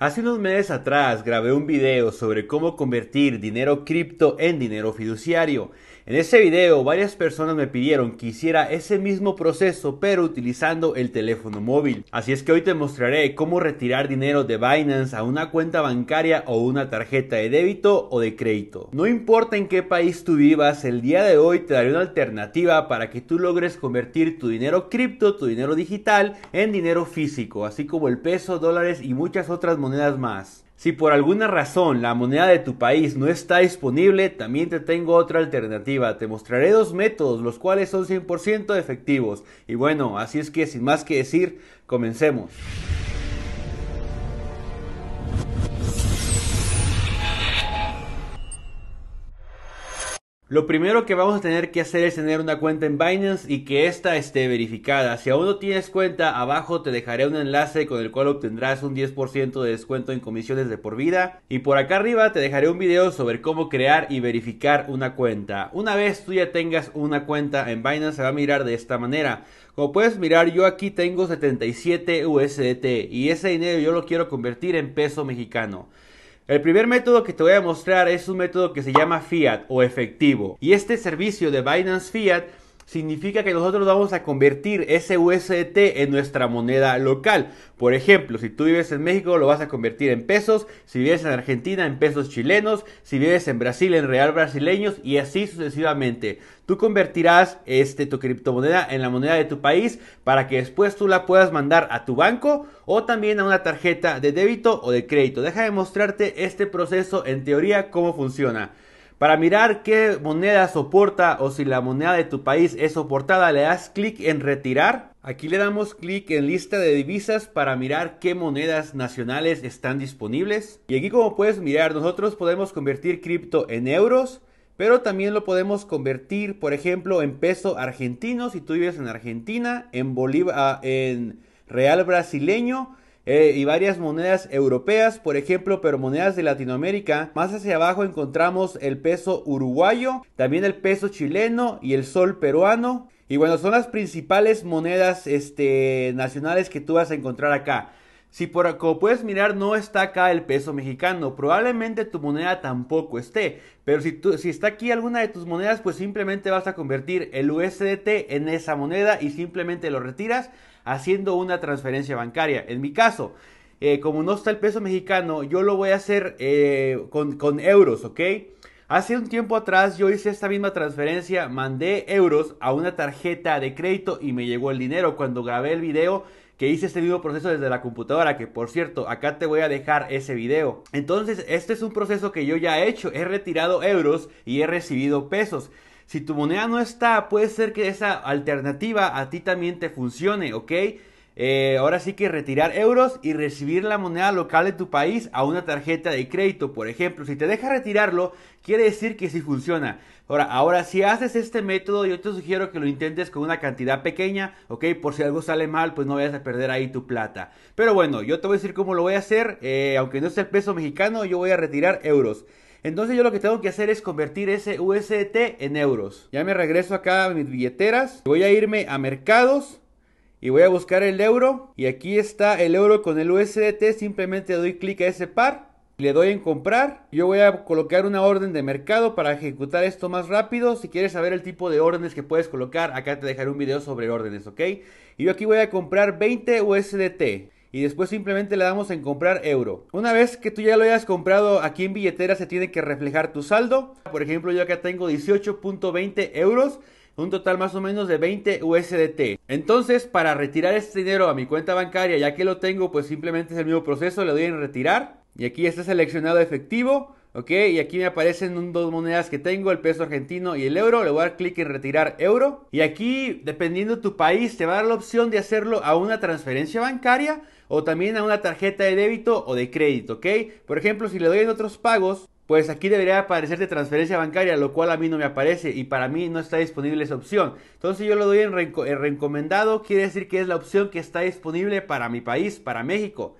Hace unos meses atrás grabé un video sobre cómo convertir dinero cripto en dinero fiduciario. En ese video varias personas me pidieron que hiciera ese mismo proceso pero utilizando el teléfono móvil. Así es que hoy te mostraré cómo retirar dinero de Binance a una cuenta bancaria o una tarjeta de débito o de crédito. No importa en qué país tú vivas, el día de hoy te daré una alternativa para que tú logres convertir tu dinero cripto, tu dinero digital en dinero físico, así como el peso, dólares y muchas otras monedas más. Si por alguna razón la moneda de tu país no está disponible, también te tengo otra alternativa. Te mostraré dos métodos, los cuales son 100% efectivos. Y bueno, así es que sin más que decir, comencemos. Lo primero que vamos a tener que hacer es tener una cuenta en Binance y que esta esté verificada. Si aún no tienes cuenta, abajo te dejaré un enlace con el cual obtendrás un 10% de descuento en comisiones de por vida. Y por acá arriba te dejaré un video sobre cómo crear y verificar una cuenta. Una vez tú ya tengas una cuenta en Binance, se va a mirar de esta manera. Como puedes mirar, yo aquí tengo 77 USDT y ese dinero yo lo quiero convertir en peso mexicano. El primer método que te voy a mostrar es un método que se llama fiat o efectivo. Y este servicio de Binance Fiat significa que nosotros vamos a convertir ese USDT en nuestra moneda local. Por ejemplo, si tú vives en México lo vas a convertir en pesos, si vives en Argentina en pesos chilenos, si vives en Brasil en real brasileños y así sucesivamente. Tú convertirás este, tu criptomoneda en la moneda de tu país para que después tú la puedas mandar a tu banco o también a una tarjeta de débito o de crédito. Deja de mostrarte este proceso en teoría cómo funciona. Para mirar qué moneda soporta o si la moneda de tu país es soportada, le das clic en retirar. Aquí le damos clic en lista de divisas para mirar qué monedas nacionales están disponibles. Y aquí como puedes mirar, nosotros podemos convertir cripto en euros, pero también lo podemos convertir, por ejemplo, en peso argentino si tú vives en Argentina, en, Bolívar, ah, en real brasileño eh, y varias monedas europeas, por ejemplo, pero monedas de Latinoamérica. Más hacia abajo encontramos el peso uruguayo, también el peso chileno y el sol peruano. Y bueno, son las principales monedas este, nacionales que tú vas a encontrar acá. Si por como puedes mirar no está acá el peso mexicano, probablemente tu moneda tampoco esté, pero si, tú, si está aquí alguna de tus monedas, pues simplemente vas a convertir el USDT en esa moneda y simplemente lo retiras haciendo una transferencia bancaria. En mi caso, eh, como no está el peso mexicano, yo lo voy a hacer eh, con, con euros, ¿ok? Hace un tiempo atrás yo hice esta misma transferencia, mandé euros a una tarjeta de crédito y me llegó el dinero. Cuando grabé el video que hice este mismo proceso desde la computadora, que por cierto, acá te voy a dejar ese video. Entonces, este es un proceso que yo ya he hecho, he retirado euros y he recibido pesos. Si tu moneda no está, puede ser que esa alternativa a ti también te funcione, ¿ok? Eh, ahora sí que retirar euros y recibir la moneda local de tu país a una tarjeta de crédito, por ejemplo. Si te deja retirarlo, quiere decir que sí funciona. Ahora, ahora si haces este método, yo te sugiero que lo intentes con una cantidad pequeña, ¿ok? Por si algo sale mal, pues no vayas a perder ahí tu plata. Pero bueno, yo te voy a decir cómo lo voy a hacer. Eh, aunque no sea el peso mexicano, yo voy a retirar euros. Entonces yo lo que tengo que hacer es convertir ese USDT en euros. Ya me regreso acá a mis billeteras. Voy a irme a mercados y voy a buscar el euro y aquí está el euro con el USDT, simplemente doy clic a ese par, le doy en comprar, yo voy a colocar una orden de mercado para ejecutar esto más rápido, si quieres saber el tipo de órdenes que puedes colocar, acá te dejaré un video sobre órdenes, ok, y yo aquí voy a comprar 20 USDT. Y después simplemente le damos en comprar euro. Una vez que tú ya lo hayas comprado aquí en billetera se tiene que reflejar tu saldo. Por ejemplo yo acá tengo 18.20 euros un total más o menos de 20 USDT. Entonces, para retirar este dinero a mi cuenta bancaria, ya que lo tengo, pues simplemente es el mismo proceso, le doy en retirar y aquí está seleccionado efectivo. Ok, y aquí me aparecen dos monedas que tengo, el peso argentino y el euro. Le voy a dar clic en retirar euro. Y aquí, dependiendo de tu país, te va a dar la opción de hacerlo a una transferencia bancaria o también a una tarjeta de débito o de crédito, ¿ok? Por ejemplo, si le doy en otros pagos, pues aquí debería aparecer de transferencia bancaria, lo cual a mí no me aparece y para mí no está disponible esa opción. Entonces yo lo doy en, recomendado, quiere decir que es la opción que está disponible para mi país, para México.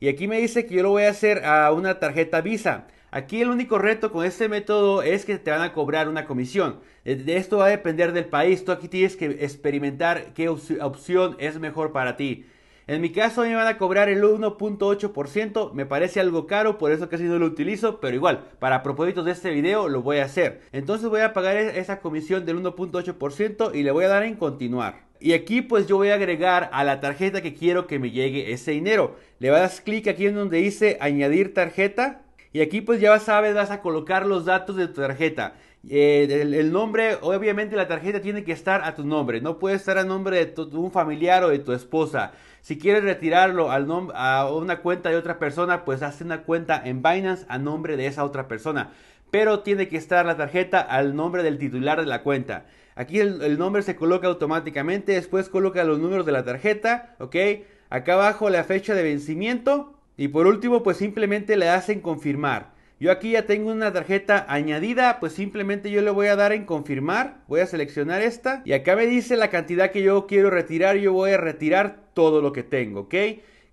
Y aquí me dice que yo lo voy a hacer a una tarjeta Visa. Aquí el único reto con este método es que te van a cobrar una comisión. De esto va a depender del país. Tú aquí tienes que experimentar qué opción es mejor para ti. En mi caso me van a cobrar el 1.8%, me parece algo caro, por eso casi no lo utilizo, pero igual, para propósitos de este video lo voy a hacer. Entonces voy a pagar e-, esa comisión del 1.8% y le voy a dar en continuar. Y aquí pues yo voy a agregar a la tarjeta que quiero que me llegue ese dinero. Le das clic aquí en donde dice añadir tarjeta. Y aquí pues ya sabes, vas a colocar los datos de tu tarjeta. Eh, el, nombre, obviamente la tarjeta tiene que estar a tu nombre, no puede estar a nombre de, un familiar o de tu esposa. Si quieres retirarlo al a una cuenta de otra persona, pues haz una cuenta en Binance a nombre de esa otra persona. Pero tiene que estar la tarjeta al nombre del titular de la cuenta. Aquí el, el nombre se coloca automáticamente, después coloca los números de la tarjeta, ¿ok? Acá abajo la fecha de vencimiento y por último pues simplemente le hacen confirmar. Yo aquí ya tengo una tarjeta añadida, pues simplemente yo le voy a dar en confirmar, voy a seleccionar esta y acá me dice la cantidad que yo quiero retirar, yo voy a retirar todo lo que tengo, ¿ok?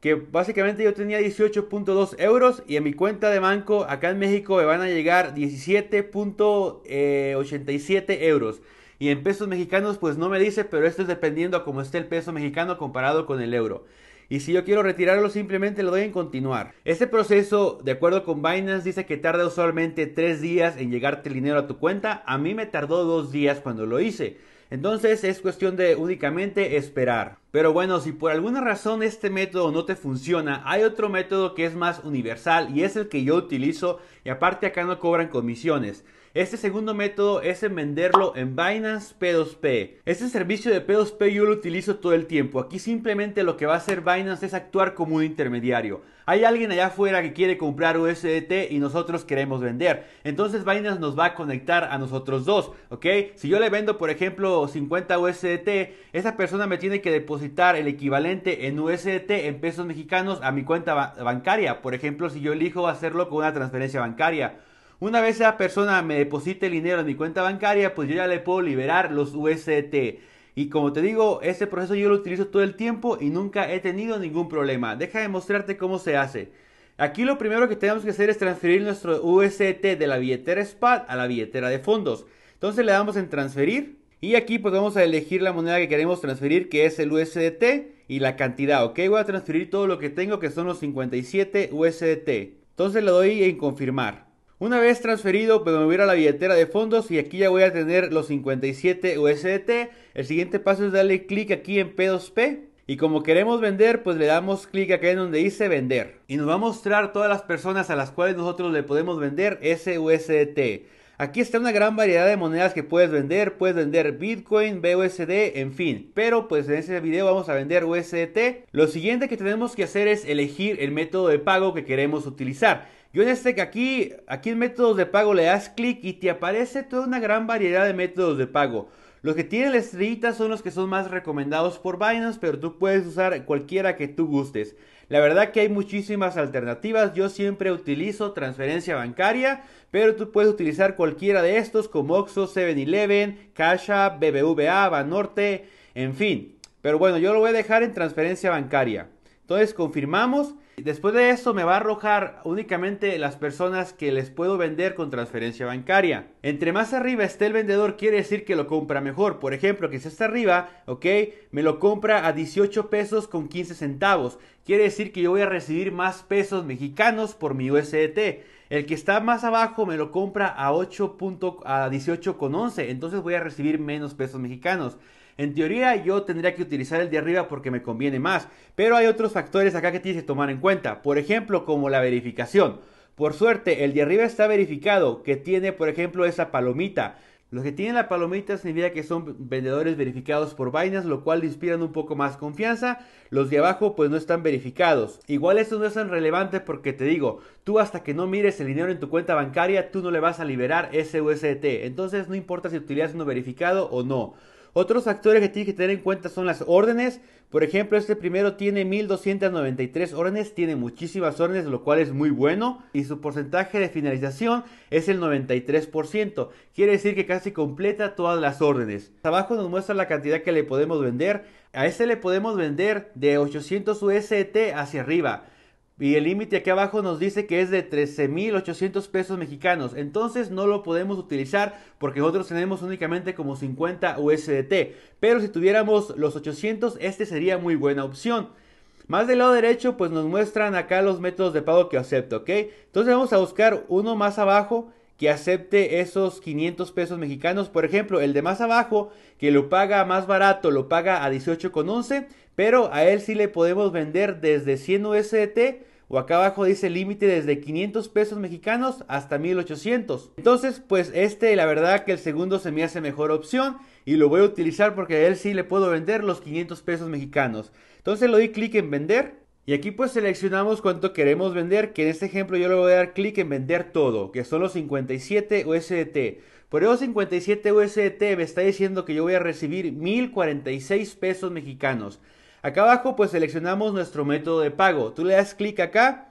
Que básicamente yo tenía 18.2 euros y en mi cuenta de banco acá en México me van a llegar 17.87 euros. Y en pesos mexicanos pues no me dice, pero esto es dependiendo a cómo esté el peso mexicano comparado con el euro. Y si yo quiero retirarlo, simplemente lo doy en continuar. Este proceso, de acuerdo con Binance, dice que tarda usualmente 3 días en llegarte el dinero a tu cuenta. A mí me tardó 2 días cuando lo hice. Entonces es cuestión de únicamente esperar. Pero bueno, si por alguna razón este método no te funciona, hay otro método que es más universal y es el que yo utilizo y aparte acá no cobran comisiones. Este segundo método es en venderlo en Binance P2P. Este servicio de P2P yo lo utilizo todo el tiempo. Aquí simplemente lo que va a hacer Binance es actuar como un intermediario. Hay alguien allá afuera que quiere comprar USDT y nosotros queremos vender. Entonces Binance nos va a conectar a nosotros dos, ¿ok? Si yo le vendo, por ejemplo, 50 USDT, esa persona me tiene que depositar el equivalente en USDT en pesos mexicanos a mi cuenta bancaria. Por ejemplo, si yo elijo hacerlo con una transferencia bancaria. Una vez esa persona me deposite el dinero en mi cuenta bancaria, pues yo ya le puedo liberar los USDT. Y como te digo, ese proceso yo lo utilizo todo el tiempo y nunca he tenido ningún problema. Deja de mostrarte cómo se hace. Aquí lo primero que tenemos que hacer es transferir nuestro USDT de la billetera SPAD a la billetera de fondos. Entonces le damos en transferir y aquí pues vamos a elegir la moneda que queremos transferir que es el USDT y la cantidad, ok, voy a transferir todo lo que tengo que son los 57 USDT. Entonces le doy en confirmar. Una vez transferido, pues me voy a, ir a la billetera de fondos y aquí ya voy a tener los 57 USDT. El siguiente paso es darle clic aquí en P2P. Y como queremos vender, pues le damos clic acá en donde dice vender. Y nos va a mostrar todas las personas a las cuales nosotros le podemos vender ese USDT. Aquí está una gran variedad de monedas que puedes vender. Puedes vender Bitcoin, BUSD, en fin. Pero pues en este video vamos a vender USDT. Lo siguiente que tenemos que hacer es elegir el método de pago que queremos utilizar. Yo en este que aquí, aquí en métodos de pago le das clic y te aparece toda una gran variedad de métodos de pago. Los que tienen la estrellita son los que son más recomendados por Binance, pero tú puedes usar cualquiera que tú gustes. La verdad que hay muchísimas alternativas. Yo siempre utilizo transferencia bancaria, pero tú puedes utilizar cualquiera de estos como Oxxo, 7-Eleven, App, BBVA, Banorte, en fin. Pero bueno, yo lo voy a dejar en transferencia bancaria. Entonces confirmamos Después de eso, me va a arrojar únicamente las personas que les puedo vender con transferencia bancaria. Entre más arriba esté el vendedor quiere decir que lo compra mejor. Por ejemplo, que si está arriba, ok, me lo compra a 18 pesos con 15 centavos. Quiere decir que yo voy a recibir más pesos mexicanos por mi USDT. El que está más abajo me lo compra a 8. a 18 con 11, entonces voy a recibir menos pesos mexicanos. En teoría yo tendría que utilizar el de arriba porque me conviene más, pero hay otros factores acá que tienes que tomar en cuenta, por ejemplo como la verificación. Por suerte, el de arriba está verificado, que tiene por ejemplo esa palomita. Los que tienen la palomita significa que son vendedores verificados por vainas, lo cual inspiran un poco más confianza. Los de abajo pues no están verificados. Igual estos no es tan relevante porque te digo, tú hasta que no mires el dinero en tu cuenta bancaria, tú no le vas a liberar ese USDT. Entonces no importa si utilizas uno verificado o no. Otros factores que tienes que tener en cuenta son las órdenes. Por ejemplo, este primero tiene 1293 órdenes, tiene muchísimas órdenes, lo cual es muy bueno. Y su porcentaje de finalización es el 93%. Quiere decir que casi completa todas las órdenes. Abajo nos muestra la cantidad que le podemos vender. A este le podemos vender de 800 UST hacia arriba. Y el límite aquí abajo nos dice que es de 13.800 pesos mexicanos. Entonces no lo podemos utilizar porque nosotros tenemos únicamente como 50 USDT. Pero si tuviéramos los 800, este sería muy buena opción. Más del lado derecho, pues nos muestran acá los métodos de pago que acepto, ¿ok? Entonces vamos a buscar uno más abajo que acepte esos 500 pesos mexicanos. Por ejemplo, el de más abajo, que lo paga más barato, lo paga a 18,11 pero a él sí le podemos vender desde 100 USDT o acá abajo dice límite desde 500 pesos mexicanos hasta 1800. Entonces, pues este la verdad que el segundo se me hace mejor opción y lo voy a utilizar porque a él sí le puedo vender los 500 pesos mexicanos. Entonces le doy clic en vender y aquí pues seleccionamos cuánto queremos vender, que en este ejemplo yo le voy a dar clic en vender todo, que son los 57 USDT. Por eso 57 USDT me está diciendo que yo voy a recibir 1046 pesos mexicanos. Acá abajo pues seleccionamos nuestro método de pago. Tú le das clic acá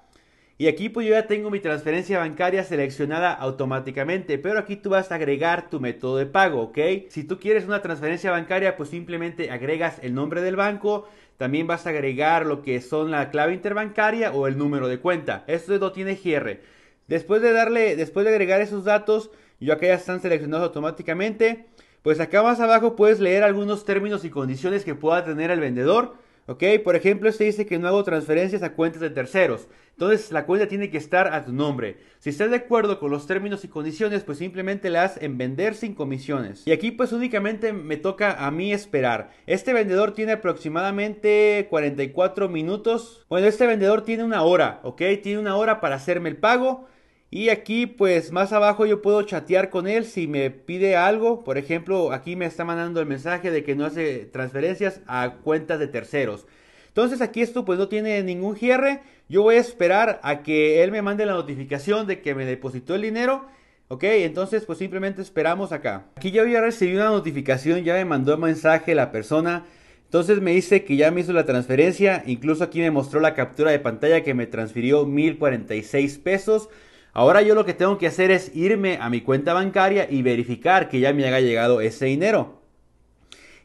y aquí pues yo ya tengo mi transferencia bancaria seleccionada automáticamente. Pero aquí tú vas a agregar tu método de pago, ¿ok? Si tú quieres una transferencia bancaria pues simplemente agregas el nombre del banco. También vas a agregar lo que son la clave interbancaria o el número de cuenta. Esto no tiene GR. Después de darle, después de agregar esos datos, yo acá ya están seleccionados automáticamente. Pues acá más abajo puedes leer algunos términos y condiciones que pueda tener el vendedor. ¿Ok? Por ejemplo, este dice que no hago transferencias a cuentas de terceros. Entonces, la cuenta tiene que estar a tu nombre. Si estás de acuerdo con los términos y condiciones, pues simplemente la haz en vender sin comisiones. Y aquí pues únicamente me toca a mí esperar. Este vendedor tiene aproximadamente 44 minutos. Bueno, este vendedor tiene una hora, ¿ok? Tiene una hora para hacerme el pago. Y aquí pues más abajo yo puedo chatear con él si me pide algo. Por ejemplo, aquí me está mandando el mensaje de que no hace transferencias a cuentas de terceros. Entonces aquí esto pues no tiene ningún cierre. Yo voy a esperar a que él me mande la notificación de que me depositó el dinero. Ok, entonces pues simplemente esperamos acá. Aquí ya había recibido una notificación, ya me mandó el mensaje la persona. Entonces me dice que ya me hizo la transferencia, incluso aquí me mostró la captura de pantalla que me transfirió 1046 pesos. Ahora yo lo que tengo que hacer es irme a mi cuenta bancaria y verificar que ya me haya llegado ese dinero.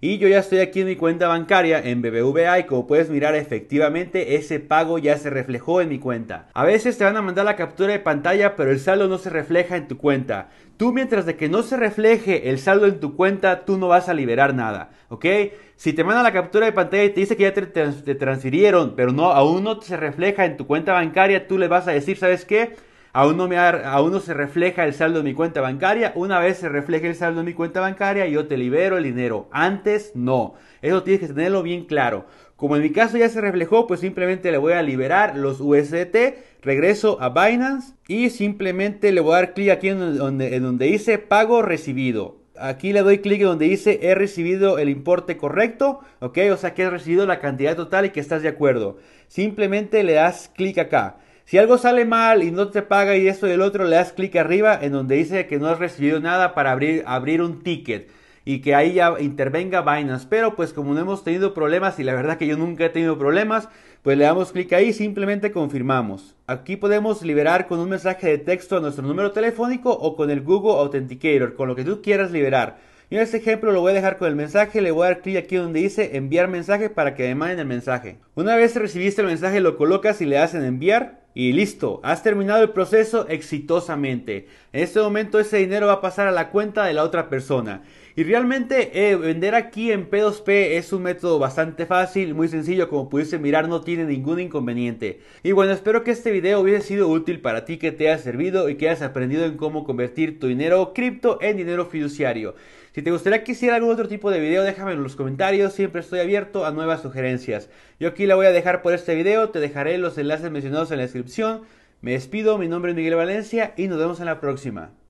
Y yo ya estoy aquí en mi cuenta bancaria en BBVA y como puedes mirar efectivamente ese pago ya se reflejó en mi cuenta. A veces te van a mandar la captura de pantalla pero el saldo no se refleja en tu cuenta. Tú mientras de que no se refleje el saldo en tu cuenta tú no vas a liberar nada, ¿ok? Si te mandan la captura de pantalla y te dice que ya te, transfirieron pero no aún no se refleja en tu cuenta bancaria tú le vas a decir, ¿sabes qué? Aún no, se refleja el saldo de mi cuenta bancaria. Una vez se refleje el saldo de mi cuenta bancaria, yo te libero el dinero. Antes no. Eso tienes que tenerlo bien claro. Como en mi caso ya se reflejó, pues simplemente le voy a liberar los USDT, regreso a Binance y simplemente le voy a dar clic aquí en donde, en donde dice pago recibido. Aquí le doy clic donde dice he recibido el importe correcto, ok, o sea que he recibido la cantidad total y que estás de acuerdo. Simplemente le das clic acá. Si algo sale mal y no te paga y esto y el otro, le das clic arriba en donde dice que no has recibido nada para abrir, abrir un ticket y que ahí ya intervenga Binance. Pero pues como no hemos tenido problemas y la verdad que yo nunca he tenido problemas, pues le damos clic ahí y simplemente confirmamos. Aquí podemos liberar con un mensaje de texto a nuestro número telefónico o con el Google Authenticator, con lo que tú quieras liberar y en este ejemplo lo voy a dejar con el mensaje, le voy a dar clic aquí donde dice enviar mensaje para que me manden el mensaje. Una vez recibiste el mensaje lo colocas y le hacen enviar y listo, has terminado el proceso exitosamente. En este momento ese dinero va a pasar a la cuenta de la otra persona. Y realmente eh, vender aquí en P2P es un método bastante fácil, muy sencillo, como pudiste mirar no tiene ningún inconveniente. Y bueno, espero que este video hubiese sido útil para ti, que te haya servido y que hayas aprendido en cómo convertir tu dinero cripto en dinero fiduciario. Si te gustaría que hiciera algún otro tipo de video, déjame en los comentarios, siempre estoy abierto a nuevas sugerencias. Yo aquí la voy a dejar por este video, te dejaré los enlaces mencionados en la descripción. Me despido, mi nombre es Miguel Valencia y nos vemos en la próxima.